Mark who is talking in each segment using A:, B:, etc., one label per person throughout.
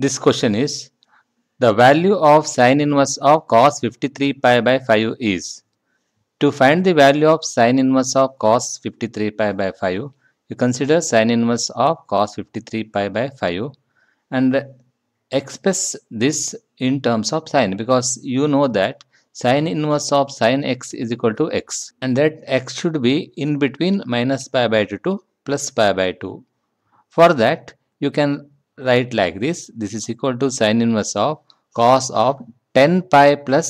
A: This question is, the value of sine inverse of cos 53 pi by 5 is. To find the value of sine inverse of cos 53 pi by 5, you consider sine inverse of cos 53 pi by 5 and express this in terms of sine because you know that sine inverse of sine x is equal to x and that x should be in between minus pi by 2 to plus pi by 2. For that, you can write like this this is equal to sine inverse of cos of 10 pi plus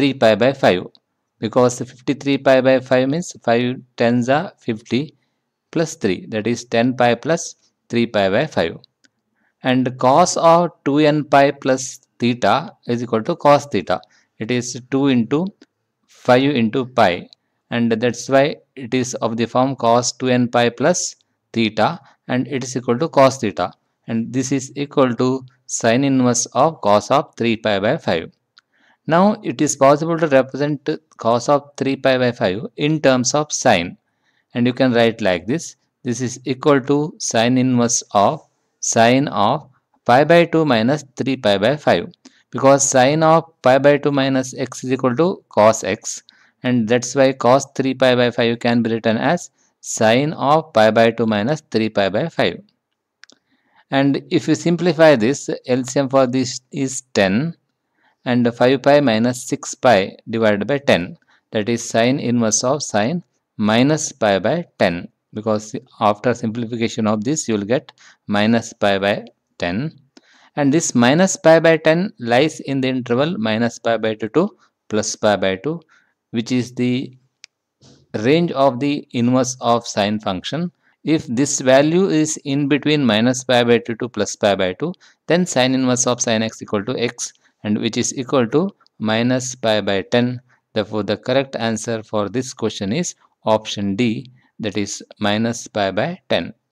A: 3 pi by 5 because 53 pi by 5 means 5 tens are 50 plus 3 that is 10 pi plus 3 pi by 5 and cos of 2n pi plus theta is equal to cos theta it is 2 into 5 into pi and that's why it is of the form cos 2n pi plus theta and it is equal to cos theta and this is equal to sine inverse of cos of 3 pi by 5. Now it is possible to represent cos of 3 pi by 5 in terms of sine and you can write like this. This is equal to sine inverse of sine of pi by 2 minus 3 pi by 5 because sine of pi by 2 minus x is equal to cos x and that's why cos 3 pi by 5 can be written as sine of pi by 2 minus 3 pi by 5 and if you simplify this LCM for this is 10 and 5 pi minus 6 pi divided by 10 that is sine inverse of sine minus pi by 10 because after simplification of this you will get minus pi by 10 and this minus pi by 10 lies in the interval minus pi by 2 to plus pi by 2 which is the range of the inverse of sine function if this value is in between minus pi by 2 to plus pi by 2 then sine inverse of sine x equal to x and which is equal to minus pi by 10 therefore the correct answer for this question is option d that is minus pi by 10